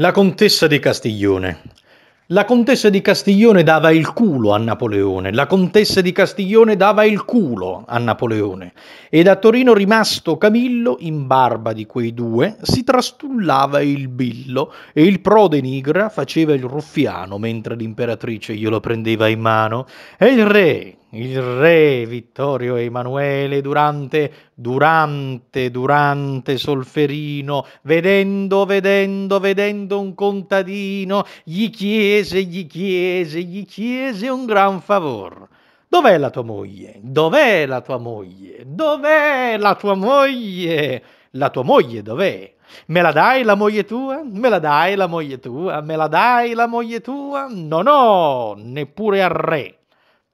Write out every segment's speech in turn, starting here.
La contessa di Castiglione. La contessa di Castiglione dava il culo a Napoleone, la contessa di Castiglione dava il culo a Napoleone ed a Torino rimasto Camillo, in barba di quei due, si trastullava il billo e il prode nigra faceva il ruffiano mentre l'imperatrice glielo prendeva in mano. E il re, il re Vittorio Emanuele Durante, Durante, Durante Solferino, vedendo, vedendo, vedendo un contadino, gli chiese, gli chiese, gli chiese un gran favor. Dov'è la tua moglie? Dov'è la tua moglie? Dov'è la tua moglie? La tua moglie dov'è? Me la dai la moglie tua? Me la dai la moglie tua? Me la dai la moglie tua? No, no, neppure al re.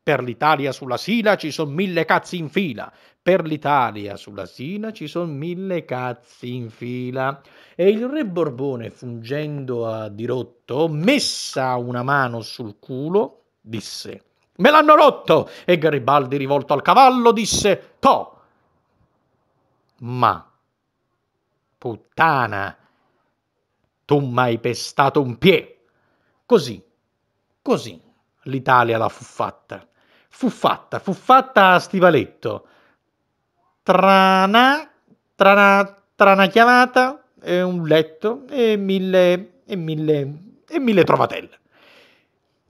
Per l'Italia sulla Sila ci sono mille cazzi in fila. Per l'Italia sulla Sila ci sono mille cazzi in fila. E il re Borbone, fungendo a dirotto, messa una mano sul culo, disse: Me l'hanno rotto! E Garibaldi, rivolto al cavallo, disse: To! Ma, puttana, tu m'hai pestato un piede! Così, così l'Italia la fu fatta fu fatta, fu fatta a stivaletto. Trana, trana, trana chiamata, e un letto e mille, e mille, e mille trovatelle.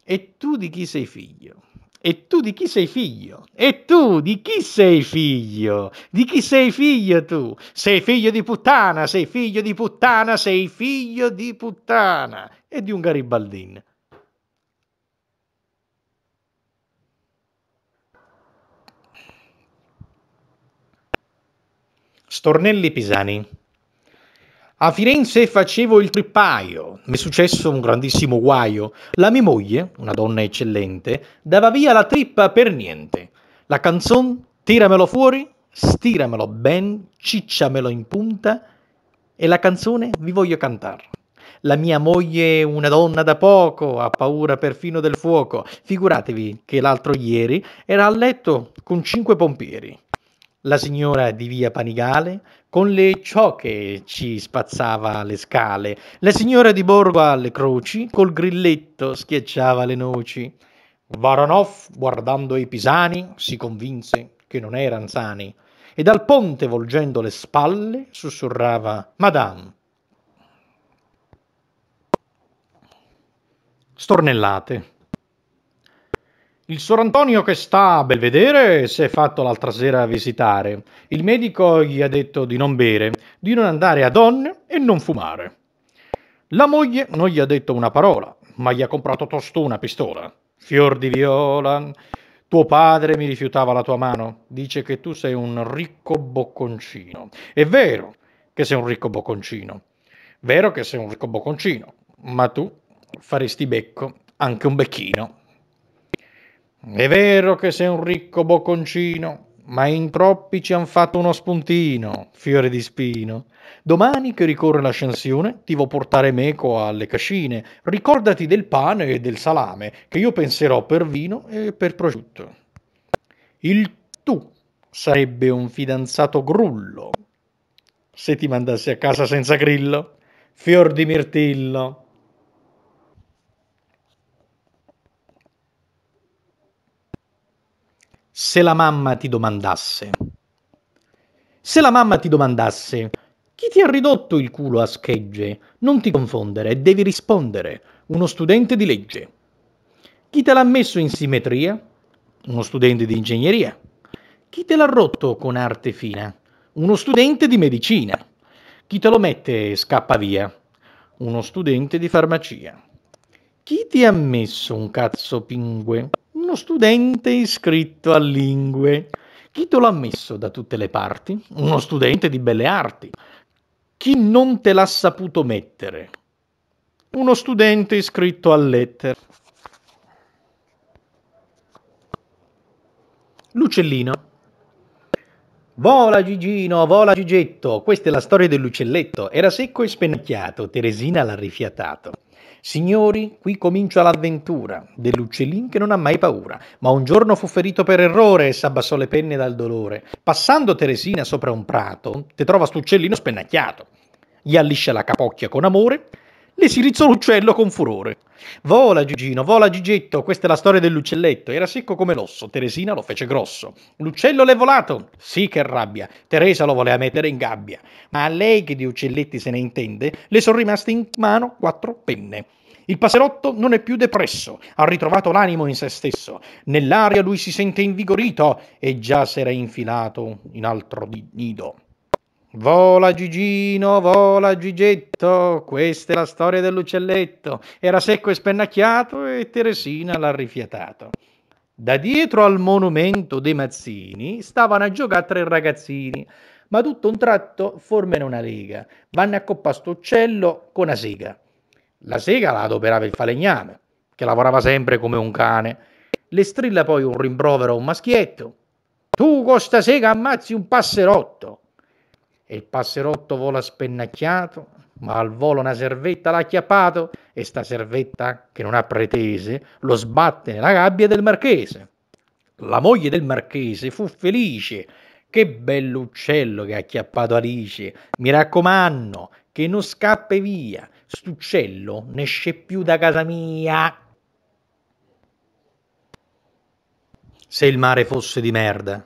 E tu di chi sei figlio? E tu di chi sei figlio? E tu di chi sei figlio? Di chi sei figlio tu? Sei figlio di puttana, sei figlio di puttana, sei figlio di puttana. E di un garibaldin. Stornelli Pisani. A Firenze facevo il trippaio, mi è successo un grandissimo guaio. La mia moglie, una donna eccellente, dava via la trippa per niente. La canzone Tiramelo fuori, stiramelo ben, cicciamelo in punta e la canzone vi voglio cantare. La mia moglie, una donna da poco, ha paura perfino del fuoco. Figuratevi che l'altro ieri era a letto con cinque pompieri la signora di via Panigale con le ciocche ci spazzava le scale, la signora di Borgo alle croci col grilletto schiacciava le noci. Varanov, guardando i pisani, si convinse che non eran sani e dal ponte, volgendo le spalle, sussurrava Madame. Stornellate. Il Sor Antonio che sta a Belvedere si è fatto l'altra sera a visitare. Il medico gli ha detto di non bere, di non andare a donne e non fumare. La moglie non gli ha detto una parola, ma gli ha comprato tosto una pistola. Fior di viola, tuo padre mi rifiutava la tua mano, dice che tu sei un ricco bocconcino. È vero che sei un ricco bocconcino, vero che sei un ricco bocconcino, ma tu faresti becco anche un becchino. È vero che sei un ricco bocconcino, ma in troppi ci han fatto uno spuntino, fiore di spino. Domani che ricorre l'ascensione, ti vo portare meco alle cascine. Ricordati del pane e del salame, che io penserò per vino e per prosciutto. Il tu sarebbe un fidanzato grullo, se ti mandassi a casa senza grillo, fior di mirtillo. se la mamma ti domandasse. Se la mamma ti domandasse, chi ti ha ridotto il culo a schegge? Non ti confondere, devi rispondere, uno studente di legge. Chi te l'ha messo in simmetria? Uno studente di ingegneria. Chi te l'ha rotto con arte fina? Uno studente di medicina. Chi te lo mette e scappa via? Uno studente di farmacia. Chi ti ha messo un cazzo pingue? uno studente iscritto a lingue. Chi te l'ha messo da tutte le parti? Uno studente di belle arti. Chi non te l'ha saputo mettere? Uno studente iscritto a lettere. L'uccellino Vola Gigino, vola Gigetto, questa è la storia dell'uccelletto. Era secco e spennacchiato, Teresina l'ha rifiatato. Signori, qui comincia l'avventura dell'uccellin che non ha mai paura, ma un giorno fu ferito per errore e s'abbassò le penne dal dolore. Passando Teresina sopra un prato, te trova st'uccellino spennacchiato. Gli alliscia la capocchia con amore, le si rizzò l'uccello con furore. Vola Gigino, vola Gigetto, questa è la storia dell'uccelletto. Era secco come l'osso, Teresina lo fece grosso. L'uccello l'è volato? Sì che rabbia, Teresa lo voleva mettere in gabbia. Ma a lei che di uccelletti se ne intende, le sono rimaste in mano quattro penne. Il passerotto non è più depresso, ha ritrovato l'animo in se stesso. Nell'aria lui si sente invigorito e già s'era infilato in altro nido. Vola Gigino, vola Gigetto, questa è la storia dell'uccelletto. Era secco e spennacchiato e Teresina l'ha rifiatato. Da dietro al monumento dei Mazzini stavano a giocare tre ragazzini, ma tutto un tratto formano una lega. Vanno a coppare sto uccello con una sega. La sega la adoperava il falegname, che lavorava sempre come un cane. Le strilla poi un rimprovero a un maschietto. Tu con sta sega ammazzi un passerotto e il passerotto vola spennacchiato, ma al volo una servetta l'ha acchiappato e sta servetta, che non ha pretese, lo sbatte nella gabbia del marchese. La moglie del marchese fu felice. Che bell'uccello che ha acchiappato Alice. Mi raccomando, che non scappi via. St'uccello ne esce più da casa mia. Se il mare fosse di merda,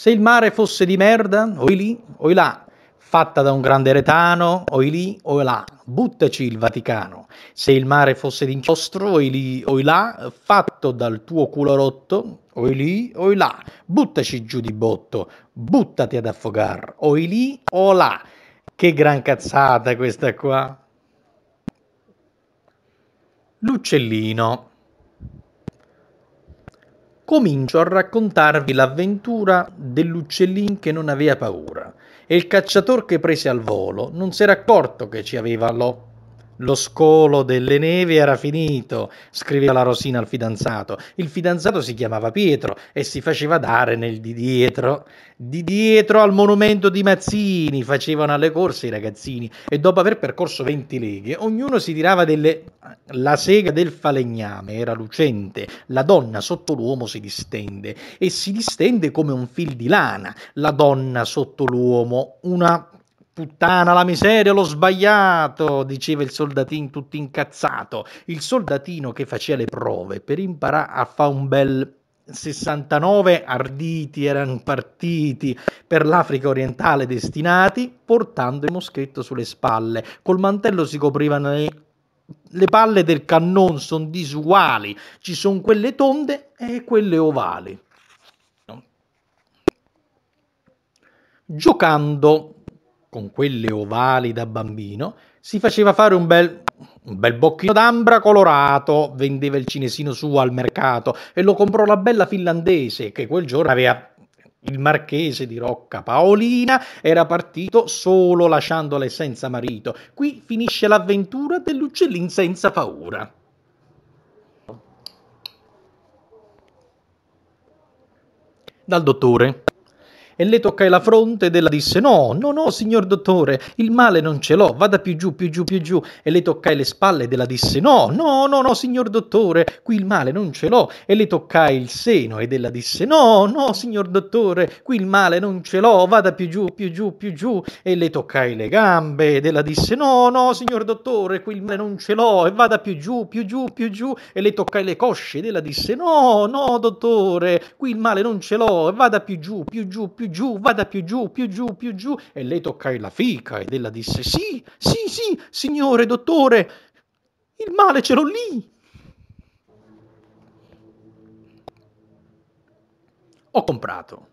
se il mare fosse di merda, oi lì, oi là, fatta da un grande retano, oi lì, oi là, buttaci il Vaticano. Se il mare fosse d'inchiostro, oi lì, oi là, fatto dal tuo culo rotto, oi lì, oi là, buttaci giù di botto, buttati ad affogar, oi lì, o là. Che gran cazzata questa qua. L'uccellino comincio a raccontarvi l'avventura dell'uccellin che non aveva paura e il cacciatore che prese al volo non si era accorto che ci aveva l'occhio lo scolo delle nevi era finito, scriveva la Rosina al fidanzato. Il fidanzato si chiamava Pietro e si faceva dare nel di dietro. Di dietro al monumento di Mazzini facevano alle corse i ragazzini e dopo aver percorso 20 leghe, ognuno si tirava delle... la sega del falegname, era lucente, la donna sotto l'uomo si distende e si distende come un fil di lana, la donna sotto l'uomo, una Puttana la miseria, l'ho sbagliato, diceva il soldatino tutto incazzato. Il soldatino che faceva le prove per imparare a fare un bel 69 arditi erano partiti per l'Africa orientale destinati, portando il moschetto sulle spalle. Col mantello si coprivano le, le palle del cannon, sono disuguali, ci sono quelle tonde e quelle ovali. Giocando con quelle ovali da bambino, si faceva fare un bel, un bel bocchino d'ambra colorato, vendeva il cinesino suo al mercato e lo comprò la bella finlandese che quel giorno aveva il marchese di Rocca Paolina era partito solo lasciandole senza marito. Qui finisce l'avventura dell'uccellin senza paura. Dal dottore e le toccai la fronte ed ella disse no, no, no, signor dottore, il male non ce l'ho, vada più giù, più giù, più giù e le toccai le spalle ed ella disse no, no, no, no, signor dottore, qui il male non ce l'ho e le toccai il seno ed ella disse no, no, signor dottore, qui il male non ce l'ho, vada più giù, più giù, più giù e le toccai le gambe ed ella disse no, no, signor dottore, qui il male non ce l'ho e vada più giù, più giù, più giù e le toccai le cosce ed ella disse no, no, dottore, qui il male non ce l'ho e vada più giù, più giù, più giù, vada più giù, più giù, più giù. E lei toccai la fica ed ella disse: Sì, sì, sì, signore, dottore, il male ce l'ho lì. Ho comprato.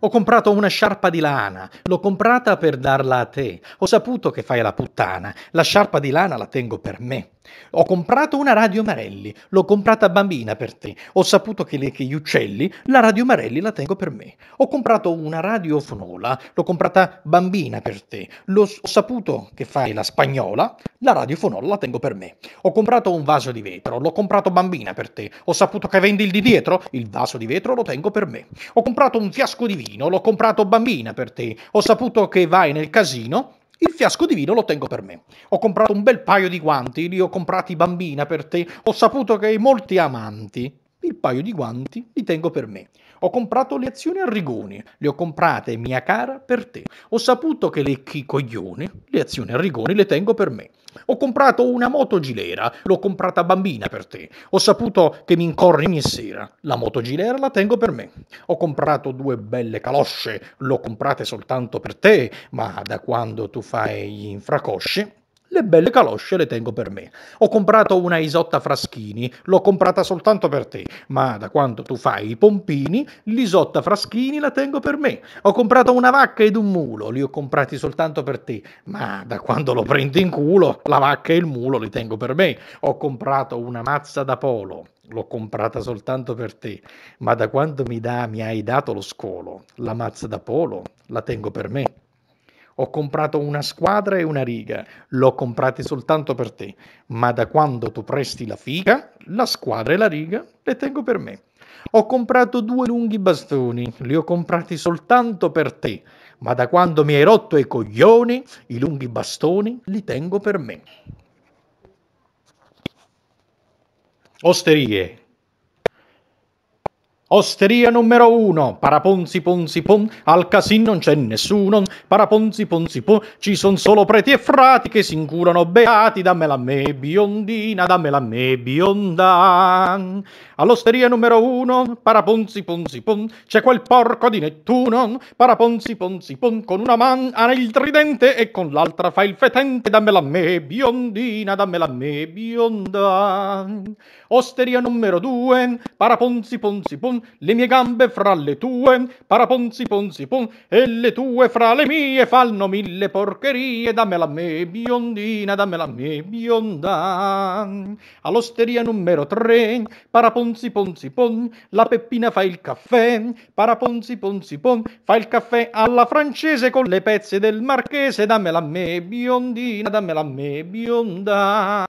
Ho comprato una sciarpa di lana, l'ho comprata per darla a te. Ho saputo che fai la puttana, la sciarpa di lana la tengo per me. Ho comprato una radio Marelli, l'ho comprata bambina per te. Ho saputo che, le, che gli uccelli, la radio Marelli la tengo per me. Ho comprato una radio Fonola, l'ho comprata bambina per te. L'ho, ho saputo che fai la spagnola, la radio Fonola la tengo per me. Ho comprato un vaso di vetro, l'ho comprato bambina per te. Ho saputo che vendi il di dietro, il vaso di vetro lo tengo per me. Ho comprato un fiasco di vino, l'ho comprato bambina per te. Ho saputo che vai nel casino, il fiasco di vino lo tengo per me. Ho comprato un bel paio di guanti, li ho comprati bambina per te, ho saputo che hai molti amanti. Il paio di guanti li tengo per me. Ho comprato le azioni a Rigoni, le ho comprate, mia cara, per te. Ho saputo che lecchi coglioni, le azioni a Rigoni le tengo per me. Ho comprato una moto gilera, l'ho comprata bambina per te. Ho saputo che mi incorri ogni sera. La moto gilera la tengo per me. Ho comprato due belle calosce, l'ho comprate soltanto per te, ma da quando tu fai gli infracosce le belle calosce le tengo per me. Ho comprato una isotta Fraschini, l'ho comprata soltanto per te, ma da quando tu fai i pompini, l'isotta Fraschini la tengo per me. Ho comprato una vacca ed un mulo, li ho comprati soltanto per te, ma da quando lo prendi in culo, la vacca e il mulo li tengo per me. Ho comprato una mazza da polo, l'ho comprata soltanto per te, ma da quando mi, da, mi hai dato lo scolo, la mazza da polo la tengo per me. Ho comprato una squadra e una riga, l'ho comprate soltanto per te, ma da quando tu presti la figa, la squadra e la riga le tengo per me. Ho comprato due lunghi bastoni, li ho comprati soltanto per te, ma da quando mi hai rotto i coglioni, i lunghi bastoni li tengo per me. Osterie, Osteria numero uno, paraponzi ponzi pon, al casin non c'è nessuno, paraponzi ponzi pon, ci son solo preti e frati che si incurano beati, dammela a me biondina, dammela a me bionda. All'osteria numero uno, paraponzi ponzi pon, c'è quel porco di Nettuno, paraponzi ponzi pon, con una mano ha il tridente e con l'altra fa il fetente, dammela a me biondina, dammela a me bionda. Osteria numero due, paraponzi ponzi pon, le mie gambe fra le tue, paraponzi ponzi pon, e le tue fra le mie fanno mille porcherie, dammela a me biondina, dammela a me bionda. All'osteria numero 3, paraponzi ponzi pon, la Peppina fa il caffè, paraponzi ponzi pon, fa il caffè alla francese con le pezze del marchese, dammela a me biondina, dammela a me bionda.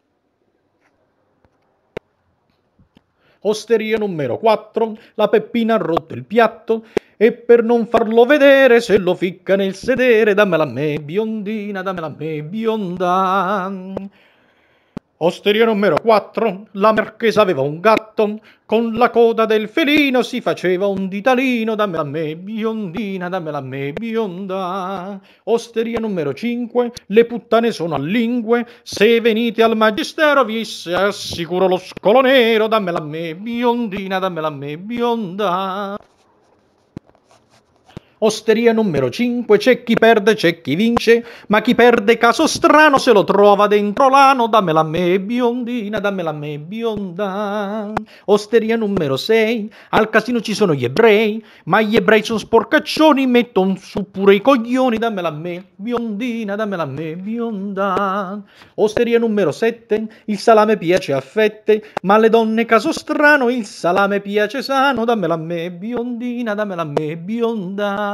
osteria numero 4, la Peppina ha rotto il piatto e per non farlo vedere se lo ficca nel sedere, dammela a me, biondina, dammela a me, bionda. Osteria numero 4, la marchesa aveva un gatto, con la coda del felino si faceva un ditalino, dammela a me biondina, dammela a me bionda. Osteria numero 5, le puttane sono a lingue, se venite al magistero vi assicuro lo scolo nero, dammela a me biondina, dammela a me bionda. Osteria numero 5, c'è chi perde, c'è chi vince, ma chi perde caso strano se lo trova dentro l'ano, dammela a me biondina, dammela a me bionda. Osteria numero 6, al casino ci sono gli ebrei, ma gli ebrei sono sporcaccioni, metton su pure i coglioni, dammela a me biondina, dammela a me bionda. Osteria numero 7, il salame piace a fette, ma le donne caso strano, il salame piace sano, dammela a me biondina, dammela a me bionda.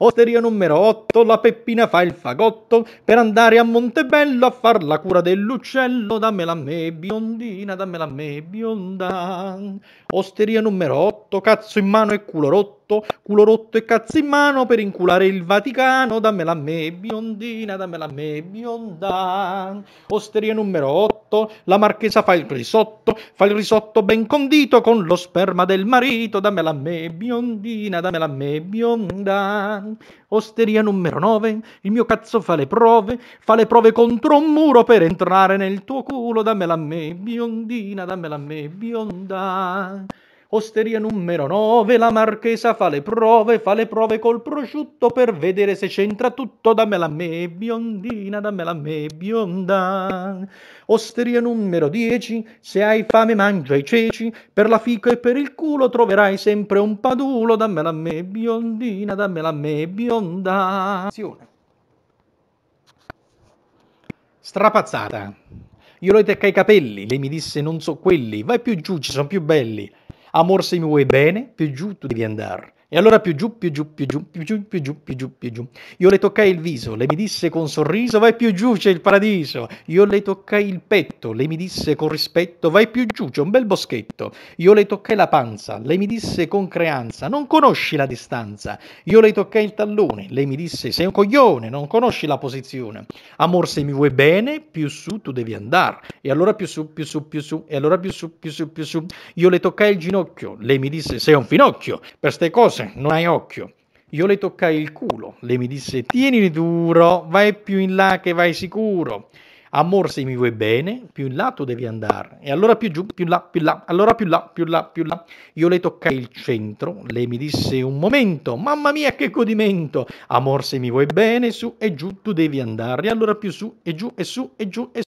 Osteria numero 8, la Peppina fa il fagotto per andare a Montebello a far la cura dell'uccello. Dammela a me, biondina, dammela a me, bionda. Osteria numero 8, cazzo in mano e culo rotto, culo rotto e cazzo in mano per inculare il Vaticano, dammela a me biondina, dammela a me bionda. Osteria numero 8, la marchesa fa il risotto, fa il risotto ben condito con lo sperma del marito, dammela a me biondina, dammela a me bionda. Osteria numero 9, il mio cazzo fa le prove, fa le prove contro un muro per entrare nel tuo culo, dammela a me, biondina, dammela a me, bionda. Osteria numero 9, la marchesa fa le prove, fa le prove col prosciutto per vedere se c'entra tutto. Dammela a me, biondina, dammela a me, bionda. Osteria numero 10, se hai fame mangia i ceci, per la fico e per il culo troverai sempre un padulo. Dammela a me, biondina, dammela a me, bionda. Strapazzata. Io lo tecca i capelli, lei mi disse non so quelli, vai più giù, ci sono più belli. Amor se mi vuoi bene, più giù tu devi andare. E allora più giù, più giù, più giù, più giù, più giù, più giù, più giù. Io le toccai il viso, lei mi disse con sorriso, vai più giù, c'è il paradiso. Io le toccai il petto, lei mi disse con rispetto, vai più giù, c'è un bel boschetto. Io le toccai la panza, lei mi disse con creanza, non conosci la distanza. Io le toccai il tallone, lei mi disse, sei un coglione, non conosci la posizione. Amor, se mi vuoi bene, più su tu devi andare. E allora più su, più su, più su, e allora più su, più su, più su. Io le toccai il ginocchio, lei mi disse, sei un finocchio, per ste cose cose, non hai occhio. Io le toccai il culo, lei mi disse tieni duro, vai più in là che vai sicuro. Amor, se mi vuoi bene, più in là tu devi andare. E allora più giù, più là, più là, allora più là, più là, più là. Io le toccai il centro, lei mi disse un momento, mamma mia che godimento. Amor, se mi vuoi bene, su e giù tu devi andare. E allora più su e giù e su e giù e su.